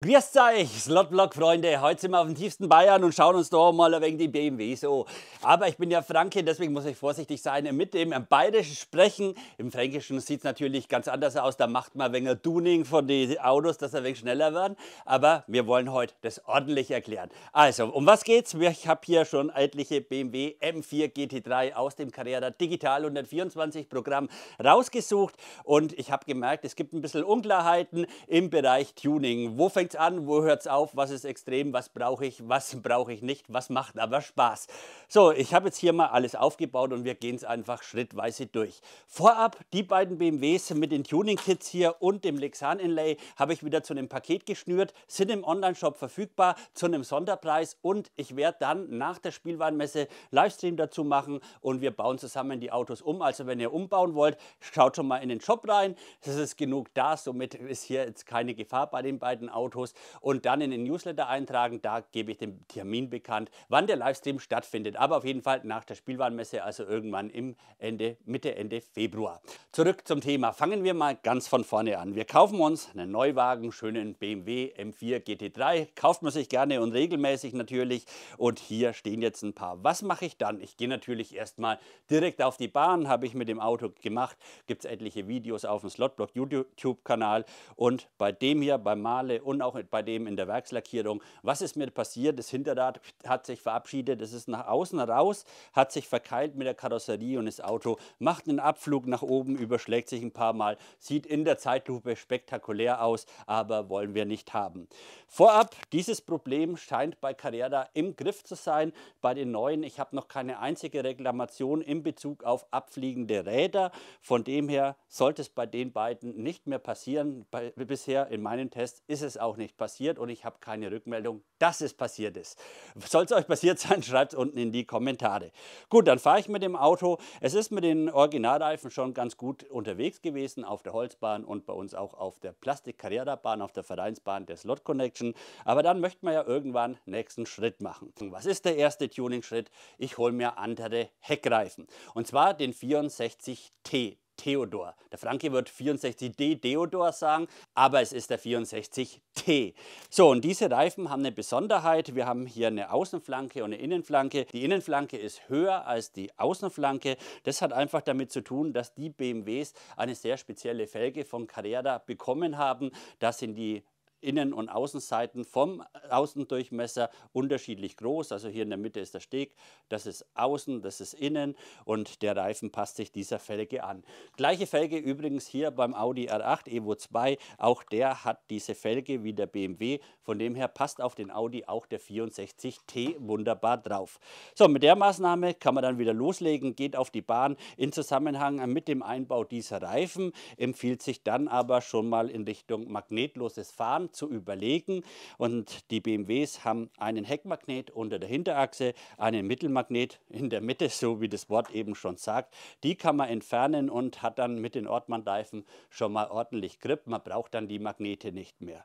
Grüßt euch, Slotblock-Freunde. Heute sind wir auf dem tiefsten Bayern und schauen uns da mal ein wenig die BMW so. Aber ich bin ja Franke, deswegen muss ich vorsichtig sein mit dem bayerischen Sprechen. Im Fränkischen sieht es natürlich ganz anders aus. Da macht man ein wenig Tuning von den Autos, dass sie ein wenig schneller werden. Aber wir wollen heute das ordentlich erklären. Also, um was geht's? Ich habe hier schon etliche BMW M4 GT3 aus dem Carrera Digital 124 Programm rausgesucht. Und ich habe gemerkt, es gibt ein bisschen Unklarheiten im Bereich Tuning. Wo fängt fängt's an, wo hört es auf, was ist extrem, was brauche ich, was brauche ich nicht, was macht aber Spaß. So, ich habe jetzt hier mal alles aufgebaut und wir gehen es einfach schrittweise durch. Vorab die beiden BMWs mit den Tuning-Kits hier und dem Lexan-Inlay habe ich wieder zu einem Paket geschnürt, sind im Online-Shop verfügbar zu einem Sonderpreis und ich werde dann nach der Spielwarenmesse Livestream dazu machen und wir bauen zusammen die Autos um. Also wenn ihr umbauen wollt, schaut schon mal in den Shop rein. Es ist genug da, somit ist hier jetzt keine Gefahr bei den beiden Autos. Fotos und dann in den Newsletter eintragen. Da gebe ich den Termin bekannt, wann der Livestream stattfindet. Aber auf jeden Fall nach der Spielwarenmesse, also irgendwann im Ende, Mitte, Ende Februar. Zurück zum Thema. Fangen wir mal ganz von vorne an. Wir kaufen uns einen Neuwagen, schönen BMW M4 GT3. Kauft man sich gerne und regelmäßig natürlich. Und hier stehen jetzt ein paar. Was mache ich dann? Ich gehe natürlich erstmal direkt auf die Bahn, habe ich mit dem Auto gemacht. Gibt es etliche Videos auf dem Slotblock YouTube-Kanal. Und bei dem hier, bei Male und auch bei dem in der Werkslackierung, was ist mir passiert? Das Hinterrad hat sich verabschiedet, es ist nach außen raus, hat sich verkeilt mit der Karosserie und das Auto macht einen Abflug nach oben, überschlägt sich ein paar Mal, sieht in der Zeitlupe spektakulär aus, aber wollen wir nicht haben. Vorab, dieses Problem scheint bei Carrera im Griff zu sein. Bei den neuen, ich habe noch keine einzige Reklamation in Bezug auf abfliegende Räder. Von dem her sollte es bei den beiden nicht mehr passieren. Bei, bisher in meinen Tests ist es auch nicht passiert und ich habe keine Rückmeldung, dass es passiert ist. Soll es euch passiert sein, schreibt es unten in die Kommentare. Gut, dann fahre ich mit dem Auto. Es ist mit den Originalreifen schon ganz gut unterwegs gewesen auf der Holzbahn und bei uns auch auf der Plastik carrera auf der Vereinsbahn der Slot Connection. Aber dann möchte man ja irgendwann nächsten Schritt machen. Was ist der erste Tuning-Schritt? Ich hole mir andere Heckreifen. Und zwar den 64T. Theodor. Der Franke wird 64D Theodor sagen, aber es ist der 64T. So, und diese Reifen haben eine Besonderheit. Wir haben hier eine Außenflanke und eine Innenflanke. Die Innenflanke ist höher als die Außenflanke. Das hat einfach damit zu tun, dass die BMWs eine sehr spezielle Felge von Carrera bekommen haben. Das sind die Innen- und Außenseiten vom äh, Außendurchmesser unterschiedlich groß. Also hier in der Mitte ist der Steg, das ist außen, das ist innen und der Reifen passt sich dieser Felge an. Gleiche Felge übrigens hier beim Audi R8 Evo 2, auch der hat diese Felge wie der BMW. Von dem her passt auf den Audi auch der 64T wunderbar drauf. So, mit der Maßnahme kann man dann wieder loslegen, geht auf die Bahn. In Zusammenhang mit dem Einbau dieser Reifen empfiehlt sich dann aber schon mal in Richtung magnetloses Fahren Rahmen zu überlegen. Und die BMWs haben einen Heckmagnet unter der Hinterachse, einen Mittelmagnet in der Mitte, so wie das Wort eben schon sagt. Die kann man entfernen und hat dann mit den Ortmann-Reifen schon mal ordentlich Grip. Man braucht dann die Magnete nicht mehr.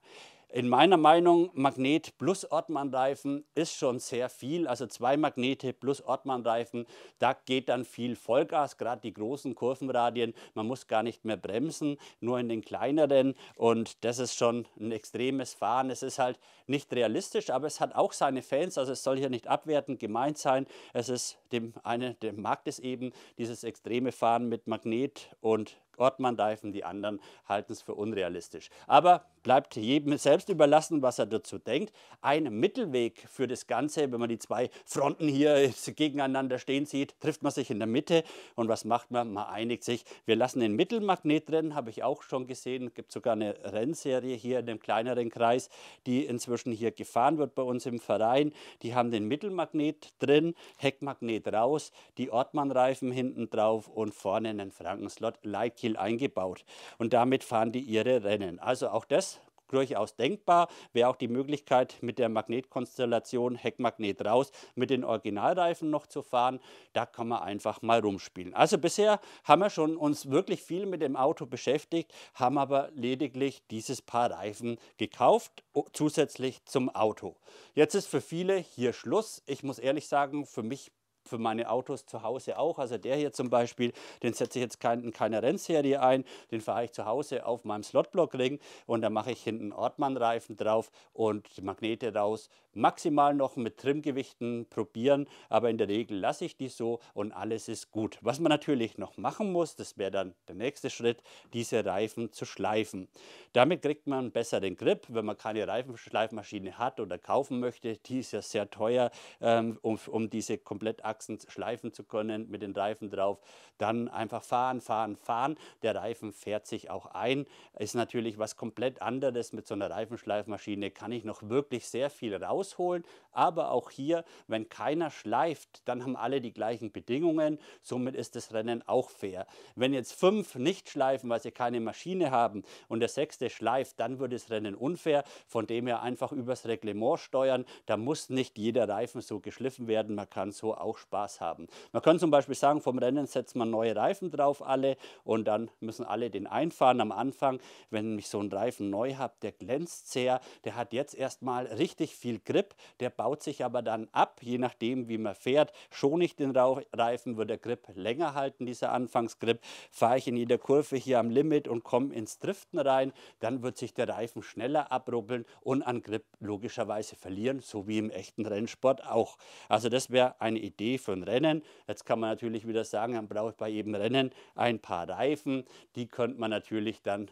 In meiner Meinung, Magnet plus Ortmann-Reifen ist schon sehr viel. Also zwei Magnete plus Ortmann-Reifen, da geht dann viel Vollgas, gerade die großen Kurvenradien. Man muss gar nicht mehr bremsen, nur in den kleineren. Und das ist schon ein extremes Fahren. Es ist halt nicht realistisch, aber es hat auch seine Fans. Also es soll hier nicht abwertend gemeint sein. Es ist dem einen, dem mag es eben, dieses extreme Fahren mit Magnet und Ortmann Deifen, die anderen halten es für unrealistisch. Aber bleibt jedem selbst überlassen, was er dazu denkt. Ein Mittelweg für das Ganze, wenn man die zwei Fronten hier gegeneinander stehen sieht, trifft man sich in der Mitte und was macht man? Man einigt sich. Wir lassen den Mittelmagnet drin, habe ich auch schon gesehen. Es gibt sogar eine Rennserie hier in dem kleineren Kreis, die inzwischen hier gefahren wird bei uns im Verein. Die haben den Mittelmagnet drin, Heckmagnet raus, die Ortmann-Reifen hinten drauf und vorne einen Frankenslot. Like Kiel eingebaut. Und damit fahren die ihre Rennen. Also auch das durchaus denkbar. Wäre auch die Möglichkeit, mit der Magnetkonstellation Heckmagnet raus mit den Originalreifen noch zu fahren. Da kann man einfach mal rumspielen. Also bisher haben wir schon uns wirklich viel mit dem Auto beschäftigt, haben aber lediglich dieses Paar Reifen gekauft, zusätzlich zum Auto. Jetzt ist für viele hier Schluss. Ich muss ehrlich sagen, für mich für meine Autos zu Hause auch. Also der hier zum Beispiel, den setze ich jetzt kein, in keiner Rennserie ein, den fahre ich zu Hause auf meinem Slotblockring und da mache ich hinten Ortmann-Reifen drauf und Magnete raus. Maximal noch mit Trimgewichten probieren, aber in der Regel lasse ich die so und alles ist gut. Was man natürlich noch machen muss, das wäre dann der nächste Schritt, diese Reifen zu schleifen. Damit kriegt man besser den Grip, wenn man keine Reifenschleifmaschine hat oder kaufen möchte. Die ist ja sehr teuer, ähm, um, um diese komplett Achsen schleifen zu können mit den Reifen drauf. Dann einfach fahren, fahren, fahren. Der Reifen fährt sich auch ein. Ist natürlich was komplett anderes mit so einer Reifenschleifmaschine. Kann ich noch wirklich sehr viel rausholen. Aber auch hier, wenn keiner schleift, dann haben alle die gleichen Bedingungen. Somit ist das Rennen auch fair. Wenn jetzt fünf nicht schleifen, weil sie keine Maschine haben und der sechste schleift, dann wird das Rennen unfair. Von dem her einfach übers Reglement steuern. Da muss nicht jeder Reifen so geschliffen werden. Man kann so auch Spaß haben. Man kann zum Beispiel sagen, vom Rennen setzt man neue Reifen drauf, alle, und dann müssen alle den einfahren. Am Anfang, wenn ich so einen Reifen neu habe, der glänzt sehr, der hat jetzt erstmal richtig viel Grip, der baut sich aber dann ab, je nachdem, wie man fährt. Schone ich den Reifen, wird der Grip länger halten, dieser Anfangsgrip. Fahre ich in jeder Kurve hier am Limit und komme ins Driften rein, dann wird sich der Reifen schneller abrubbeln und an Grip logischerweise verlieren, so wie im echten Rennsport auch. Also das wäre eine Idee, für ein Rennen. Jetzt kann man natürlich wieder sagen, dann brauche ich bei jedem Rennen ein paar Reifen. Die könnte man natürlich dann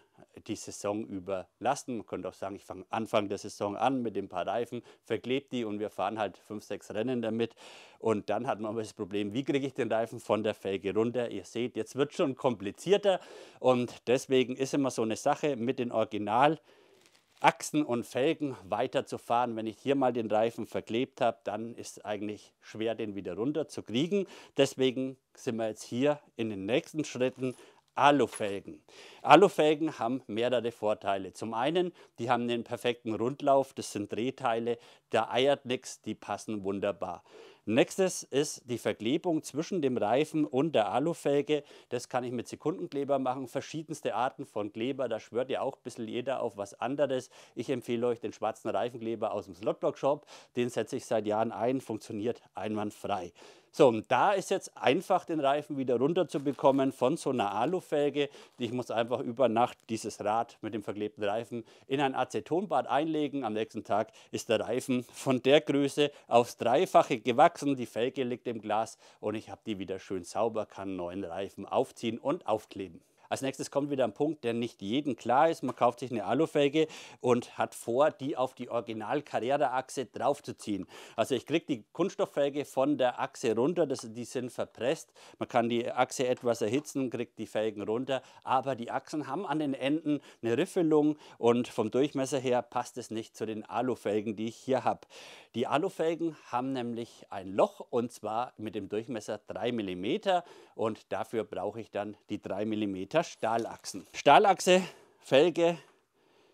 die Saison überlasten. Man könnte auch sagen, ich fange Anfang der Saison an mit dem paar Reifen, verklebt die und wir fahren halt fünf, sechs Rennen damit. Und dann hat man aber das Problem, wie kriege ich den Reifen von der Felge runter? Ihr seht, jetzt wird schon komplizierter und deswegen ist immer so eine Sache mit den Original. Achsen und Felgen weiterzufahren. Wenn ich hier mal den Reifen verklebt habe, dann ist es eigentlich schwer, den wieder runter zu kriegen. Deswegen sind wir jetzt hier in den nächsten Schritten Alufelgen. Alufelgen haben mehrere Vorteile. Zum einen, die haben den perfekten Rundlauf, das sind Drehteile, da eiert nichts, die passen wunderbar. Nächstes ist die Verklebung zwischen dem Reifen und der Alufelge. Das kann ich mit Sekundenkleber machen. Verschiedenste Arten von Kleber, da schwört ja auch ein bisschen jeder auf was anderes. Ich empfehle euch den schwarzen Reifenkleber aus dem Slotblock Shop. Den setze ich seit Jahren ein, funktioniert einwandfrei. So, und da ist jetzt einfach den Reifen wieder runterzubekommen von so einer Alufelge. Ich muss einfach über Nacht dieses Rad mit dem verklebten Reifen in ein Acetonbad einlegen. Am nächsten Tag ist der Reifen von der Größe aufs Dreifache gewachsen. Die Felge liegt im Glas und ich habe die wieder schön sauber, kann neuen Reifen aufziehen und aufkleben. Als nächstes kommt wieder ein Punkt, der nicht jedem klar ist. Man kauft sich eine Alufelge und hat vor, die auf die Original Carrera Achse draufzuziehen. Also ich kriege die Kunststofffelge von der Achse runter, das, die sind verpresst. Man kann die Achse etwas erhitzen, kriegt die Felgen runter, aber die Achsen haben an den Enden eine Riffelung und vom Durchmesser her passt es nicht zu den Alufelgen, die ich hier habe. Die Alufelgen haben nämlich ein Loch und zwar mit dem Durchmesser 3 mm und dafür brauche ich dann die 3 mm oder Stahlachsen. Stahlachse, Felge,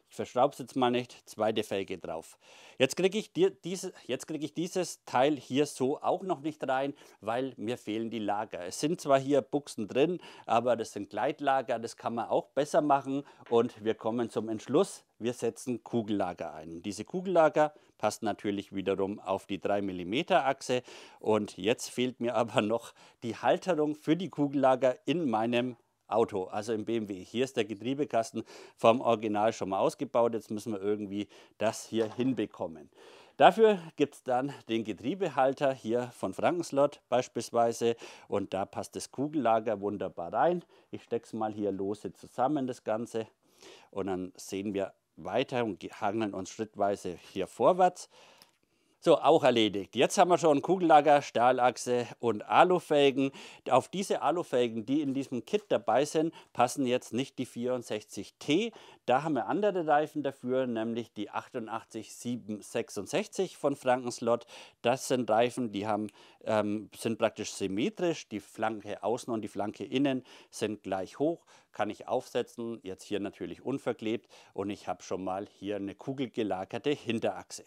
ich verschraube es jetzt mal nicht, zweite Felge drauf. Jetzt kriege ich, die, krieg ich dieses Teil hier so auch noch nicht rein, weil mir fehlen die Lager. Es sind zwar hier Buchsen drin, aber das sind Gleitlager, das kann man auch besser machen. Und wir kommen zum Entschluss, wir setzen Kugellager ein. Und diese Kugellager passt natürlich wiederum auf die 3 mm Achse. Und jetzt fehlt mir aber noch die Halterung für die Kugellager in meinem Auto, also im BMW. Hier ist der Getriebekasten vom Original schon mal ausgebaut. Jetzt müssen wir irgendwie das hier hinbekommen. Dafür gibt es dann den Getriebehalter hier von Frankenslot beispielsweise und da passt das Kugellager wunderbar rein. Ich stecke es mal hier lose zusammen, das Ganze, und dann sehen wir weiter und hangeln uns schrittweise hier vorwärts. So, auch erledigt. Jetzt haben wir schon Kugellager, Stahlachse und Alufelgen. Auf diese Alufelgen, die in diesem Kit dabei sind, passen jetzt nicht die 64T. Da haben wir andere Reifen dafür, nämlich die 88766 von Frankenslot. Das sind Reifen, die haben, ähm, sind praktisch symmetrisch. Die Flanke außen und die Flanke innen sind gleich hoch. Kann ich aufsetzen, jetzt hier natürlich unverklebt. Und ich habe schon mal hier eine kugelgelagerte Hinterachse.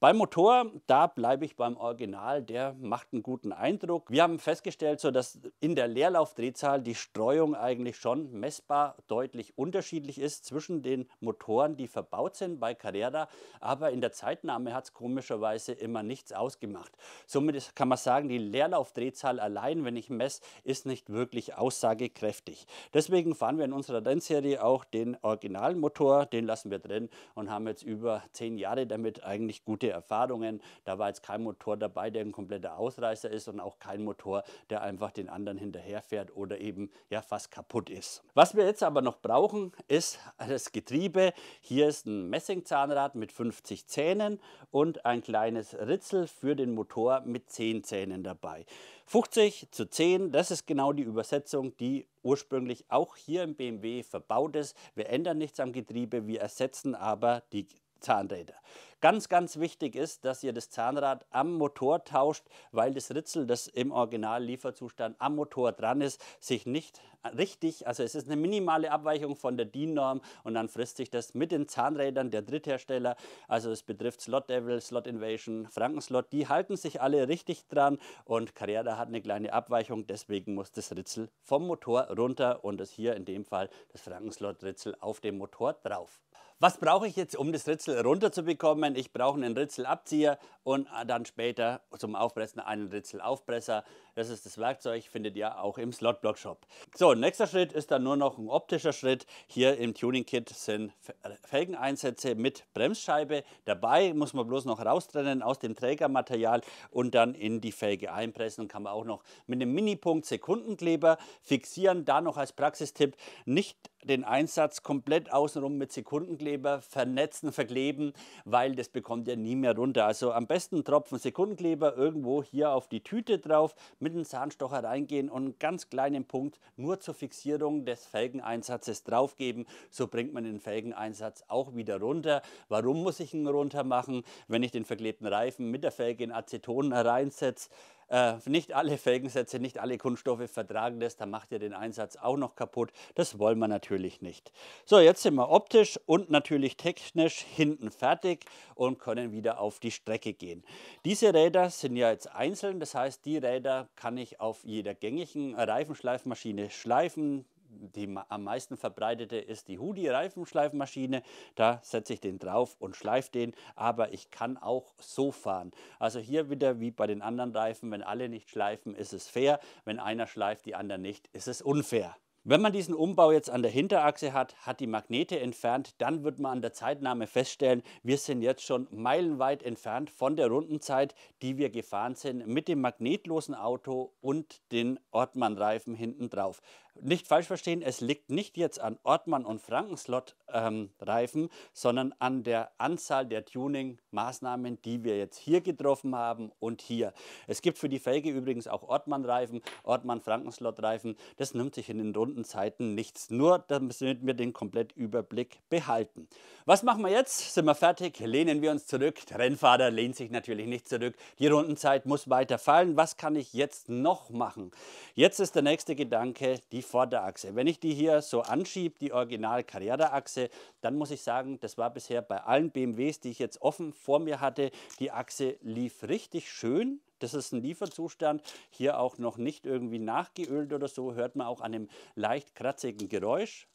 Beim Motor, da bleibe ich beim Original, der macht einen guten Eindruck. Wir haben festgestellt, so dass in der Leerlaufdrehzahl die Streuung eigentlich schon messbar deutlich unterschiedlich ist zwischen den Motoren, die verbaut sind bei Carrera, aber in der Zeitnahme hat es komischerweise immer nichts ausgemacht. Somit kann man sagen, die Leerlaufdrehzahl allein, wenn ich messe, ist nicht wirklich aussagekräftig. Deswegen fahren wir in unserer Rennserie auch den originalen Motor, den lassen wir drin und haben jetzt über zehn Jahre damit eigentlich gute gute Erfahrungen. Da war jetzt kein Motor dabei, der ein kompletter Ausreißer ist und auch kein Motor, der einfach den anderen hinterherfährt oder eben ja fast kaputt ist. Was wir jetzt aber noch brauchen, ist das Getriebe. Hier ist ein Messingzahnrad mit 50 Zähnen und ein kleines Ritzel für den Motor mit 10 Zähnen dabei. 50 zu 10, das ist genau die Übersetzung, die ursprünglich auch hier im BMW verbaut ist. Wir ändern nichts am Getriebe, wir ersetzen aber die Zahnräder. Ganz, ganz wichtig ist, dass ihr das Zahnrad am Motor tauscht, weil das Ritzel, das im Original-Lieferzustand am Motor dran ist, sich nicht richtig, also es ist eine minimale Abweichung von der DIN-Norm und dann frisst sich das mit den Zahnrädern der Dritthersteller. Also es betrifft Slot Devil, Slot Invasion, Frankenslot, die halten sich alle richtig dran und Carrera hat eine kleine Abweichung, deswegen muss das Ritzel vom Motor runter und es hier in dem Fall das Frankenslot-Ritzel auf dem Motor drauf. Was brauche ich jetzt, um das Ritzel runterzubekommen? Ich brauche einen Ritzelabzieher und äh, dann später zum Aufpressen einen Ritzelaufpresser. Das ist das Werkzeug, findet ihr auch im Slotblock-Shop. So, nächster Schritt ist dann nur noch ein optischer Schritt. Hier im Tuning-Kit sind äh, Felgeneinsätze mit Bremsscheibe. Dabei muss man bloß noch raustrennen aus dem Trägermaterial und dann in die Felge einpressen. Kann man auch noch mit einem Minipunkt Sekundenkleber fixieren. Da noch als Praxistipp, nicht den Einsatz komplett außenrum mit Sekundenkleber vernetzen, verkleben, weil das bekommt ihr nie mehr runter. Also am besten Tropfen Sekundenkleber irgendwo hier auf die Tüte drauf, mit dem Zahnstocher reingehen und einen ganz kleinen Punkt nur zur Fixierung des Felgeneinsatzes draufgeben. So bringt man den Felgeneinsatz auch wieder runter. Warum muss ich ihn runter machen, wenn ich den verklebten Reifen mit der Felge in Aceton reinsetze? Äh, nicht alle Felgensätze, nicht alle Kunststoffe vertragen das, dann macht ihr den Einsatz auch noch kaputt. Das wollen wir natürlich nicht. So, jetzt sind wir optisch und natürlich technisch hinten fertig und können wieder auf die Strecke gehen. Diese Räder sind ja jetzt einzeln, das heißt, die Räder kann ich auf jeder gängigen Reifenschleifmaschine schleifen die am meisten verbreitete ist die Hudi Reifenschleifmaschine. Da setze ich den drauf und schleife den, aber ich kann auch so fahren. Also hier wieder wie bei den anderen Reifen, wenn alle nicht schleifen, ist es fair. Wenn einer schleift, die anderen nicht, ist es unfair. Wenn man diesen Umbau jetzt an der Hinterachse hat, hat die Magnete entfernt, dann wird man an der Zeitnahme feststellen, wir sind jetzt schon meilenweit entfernt von der Rundenzeit, die wir gefahren sind mit dem magnetlosen Auto und den Ortmann-Reifen hinten drauf nicht falsch verstehen, es liegt nicht jetzt an Ortmann und Frankenslot-Reifen, ähm, sondern an der Anzahl der Tuning-Maßnahmen, die wir jetzt hier getroffen haben und hier. Es gibt für die Felge übrigens auch Ortmann-Reifen, Ortmann-Frankenslot-Reifen. Das nimmt sich in den runden Zeiten nichts, nur damit wir den kompletten Überblick behalten. Was machen wir jetzt? Sind wir fertig? Lehnen wir uns zurück? Der Rennfahrer lehnt sich natürlich nicht zurück. Die Rundenzeit muss weiter fallen. Was kann ich jetzt noch machen? Jetzt ist der nächste Gedanke, die Vorderachse. Wenn ich die hier so anschiebe, die original Carrera-Achse, dann muss ich sagen, das war bisher bei allen BMWs, die ich jetzt offen vor mir hatte, die Achse lief richtig schön. Das ist ein Lieferzustand, hier auch noch nicht irgendwie nachgeölt oder so, hört man auch an einem leicht kratzigen Geräusch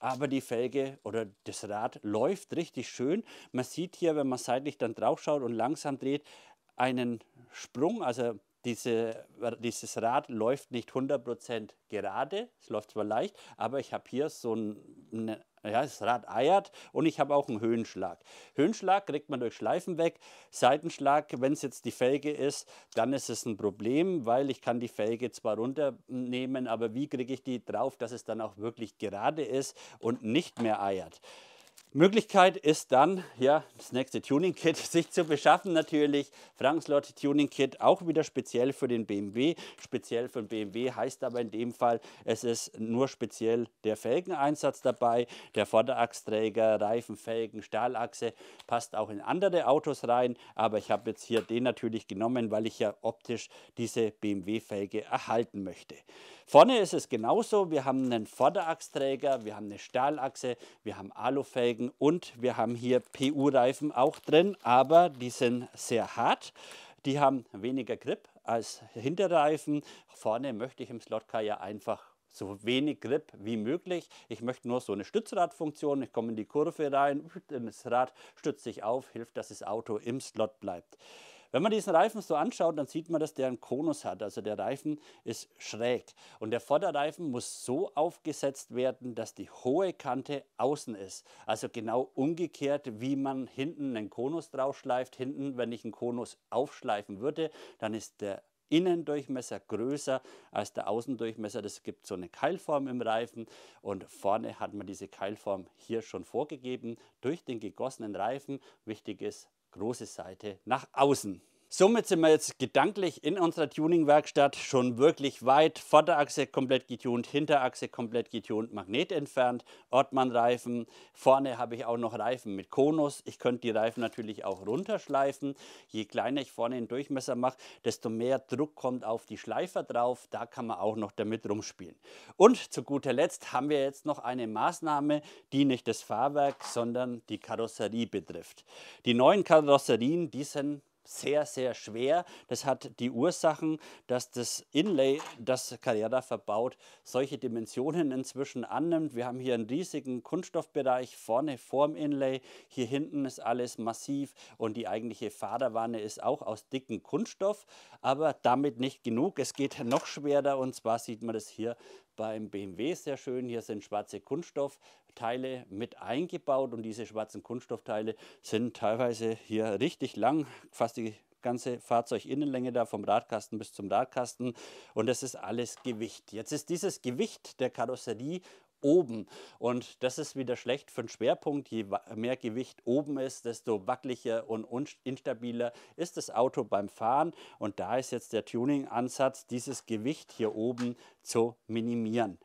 aber die Felge oder das Rad läuft richtig schön. Man sieht hier, wenn man seitlich dann drauf schaut und langsam dreht, einen Sprung, also diese, dieses Rad läuft nicht 100% gerade, es läuft zwar leicht, aber ich habe hier so ein, ne, ja, das Rad eiert und ich habe auch einen Höhenschlag. Höhenschlag kriegt man durch Schleifen weg, Seitenschlag, wenn es jetzt die Felge ist, dann ist es ein Problem, weil ich kann die Felge zwar runternehmen, aber wie kriege ich die drauf, dass es dann auch wirklich gerade ist und nicht mehr eiert. Möglichkeit ist dann, ja, das nächste Tuning Kit sich zu beschaffen natürlich. Franks Lord Tuning Kit auch wieder speziell für den BMW. Speziell für den BMW heißt aber in dem Fall, es ist nur speziell der Felgeneinsatz dabei. Der Vorderachsträger, Reifen, Felgen, Stahlachse passt auch in andere Autos rein. Aber ich habe jetzt hier den natürlich genommen, weil ich ja optisch diese BMW-Felge erhalten möchte. Vorne ist es genauso. Wir haben einen Vorderachsträger, wir haben eine Stahlachse, wir haben Alufelgen werden. Und wir haben hier PU-Reifen auch drin, aber die sind sehr hart. Die haben weniger Grip als Hinterreifen. Vorne möchte ich im Slotcar ja einfach so wenig Grip wie möglich. Ich möchte nur so eine Stützradfunktion. Ich komme in die Kurve rein, das Rad stützt sich auf, hilft, dass das Auto im Slot bleibt. Wenn man diesen Reifen so anschaut, dann sieht man, dass der einen Konus hat. Also der Reifen ist schräg. Und der Vorderreifen muss so aufgesetzt werden, dass die hohe Kante außen ist. Also genau umgekehrt, wie man hinten einen Konus draufschleift. Hinten, wenn ich einen Konus aufschleifen würde, dann ist der Innendurchmesser größer als der Außendurchmesser. Das gibt so eine Keilform im Reifen und vorne hat man diese Keilform hier schon vorgegeben durch den gegossenen Reifen. Wichtig ist, große Seite nach außen. Somit sind wir jetzt gedanklich in unserer Tuning-Werkstatt schon wirklich weit. Vorderachse komplett getunt, Hinterachse komplett getunt, Magnet entfernt, Ortmann-Reifen. Vorne habe ich auch noch Reifen mit Konus. Ich könnte die Reifen natürlich auch runterschleifen. Je kleiner ich vorne den Durchmesser mache, desto mehr Druck kommt auf die Schleifer drauf. Da kann man auch noch damit rumspielen. Und zu guter Letzt haben wir jetzt noch eine Maßnahme, die nicht das Fahrwerk, sondern die Karosserie betrifft. Die neuen Karosserien, die sind sehr, sehr schwer. Das hat die Ursachen, dass das Inlay, das Carrera verbaut, solche Dimensionen inzwischen annimmt. Wir haben hier einen riesigen Kunststoffbereich vorne vorm Inlay. Hier hinten ist alles massiv und die eigentliche Faderwanne ist auch aus dicken Kunststoff, aber damit nicht genug. Es geht noch schwerer und zwar sieht man das hier beim BMW sehr schön. Hier sind schwarze Kunststoffteile mit eingebaut und diese schwarzen Kunststoffteile sind teilweise hier richtig lang, fast die ganze Fahrzeuginnenlänge da vom Radkasten bis zum Radkasten und das ist alles Gewicht. Jetzt ist dieses Gewicht der Karosserie oben. Und das ist wieder schlecht für den Schwerpunkt. Je mehr Gewicht oben ist, desto wackeliger und instabiler ist das Auto beim Fahren. Und da ist jetzt der Tuning-Ansatz, dieses Gewicht hier oben zu minimieren.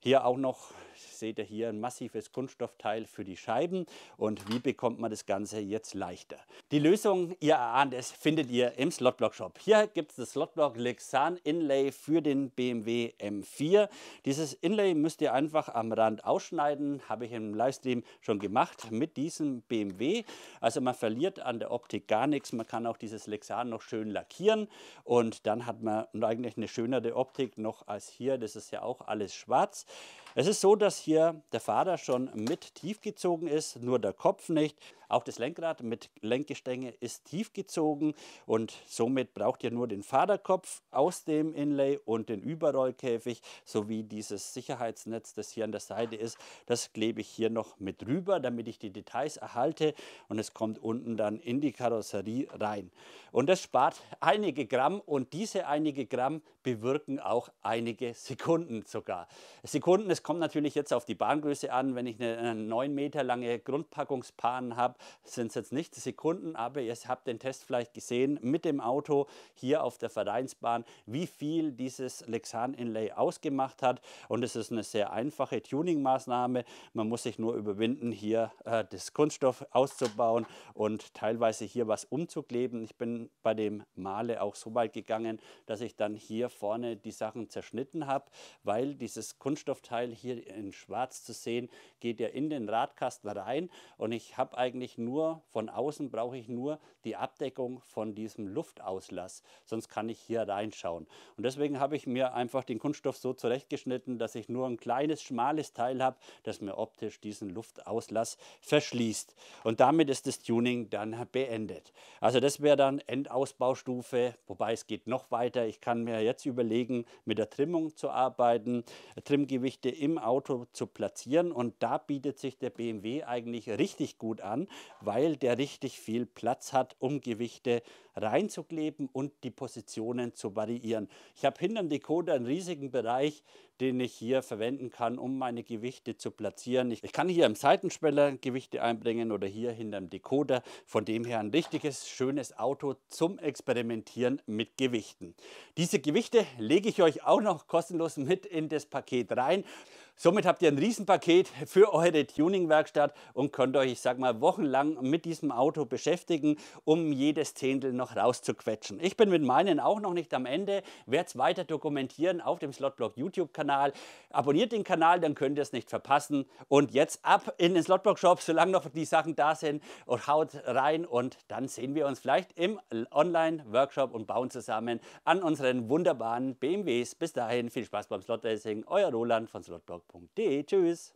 Hier auch noch seht ihr hier ein massives Kunststoffteil für die Scheiben. Und wie bekommt man das Ganze jetzt leichter? Die Lösung, ihr erahnt es, findet ihr im Slotblock-Shop. Hier gibt es das Slotblock Lexan Inlay für den BMW M4. Dieses Inlay müsst ihr einfach am Rand ausschneiden. Habe ich im Livestream schon gemacht mit diesem BMW. Also man verliert an der Optik gar nichts. Man kann auch dieses Lexan noch schön lackieren. Und dann hat man eigentlich eine schönere Optik noch als hier. Das ist ja auch alles schwarz. Es ist so, dass hier der Fahrer schon mit tiefgezogen ist, nur der Kopf nicht. Auch das Lenkrad mit Lenkgestänge ist tiefgezogen und somit braucht ihr nur den Fahrerkopf aus dem Inlay und den Überrollkäfig sowie dieses Sicherheitsnetz, das hier an der Seite ist. Das klebe ich hier noch mit rüber, damit ich die Details erhalte und es kommt unten dann in die Karosserie rein. Und das spart einige Gramm und diese einige Gramm bewirken auch einige Sekunden sogar. Sekunden ist es kommt natürlich jetzt auf die Bahngröße an. Wenn ich eine, eine 9 Meter lange Grundpackungsbahn habe, sind es jetzt nicht Sekunden, aber ihr habt den Test vielleicht gesehen mit dem Auto hier auf der Vereinsbahn, wie viel dieses Lexan-Inlay ausgemacht hat. Und es ist eine sehr einfache Tuning-Maßnahme. Man muss sich nur überwinden, hier äh, das Kunststoff auszubauen und teilweise hier was umzukleben. Ich bin bei dem Male auch so weit gegangen, dass ich dann hier vorne die Sachen zerschnitten habe, weil dieses Kunststoffteil Teil hier in schwarz zu sehen, geht ja in den Radkasten rein und ich habe eigentlich nur, von außen brauche ich nur die Abdeckung von diesem Luftauslass, sonst kann ich hier reinschauen. Und deswegen habe ich mir einfach den Kunststoff so zurechtgeschnitten, dass ich nur ein kleines, schmales Teil habe, das mir optisch diesen Luftauslass verschließt. Und damit ist das Tuning dann beendet. Also das wäre dann Endausbaustufe, wobei es geht noch weiter. Ich kann mir jetzt überlegen, mit der Trimmung zu arbeiten, Trimmgewichte im Auto zu platzieren. Und da bietet sich der BMW eigentlich richtig gut an, weil der richtig viel Platz hat, um Gewichte reinzukleben und die Positionen zu variieren. Ich habe hinter dem Decoder einen riesigen Bereich, den ich hier verwenden kann, um meine Gewichte zu platzieren. Ich, ich kann hier im Seitenspeller Gewichte einbringen oder hier hinter dem Decoder. Von dem her ein richtiges, schönes Auto zum Experimentieren mit Gewichten. Diese Gewichte lege ich euch auch noch kostenlos mit in das Paket rein. Somit habt ihr ein Riesenpaket für eure Tuning-Werkstatt und könnt euch, ich sag mal, wochenlang mit diesem Auto beschäftigen, um jedes Zehntel noch rauszuquetschen. Ich bin mit meinen auch noch nicht am Ende, werde es weiter dokumentieren auf dem Slotblog YouTube-Kanal. Abonniert den Kanal, dann könnt ihr es nicht verpassen. Und jetzt ab in den Slotblog-Shop, solange noch die Sachen da sind und haut rein und dann sehen wir uns vielleicht im Online-Workshop und bauen zusammen an unseren wunderbaren BMWs. Bis dahin viel Spaß beim Slotracing. Euer Roland von Slotblog www.sportpodcast.de. Tschüss.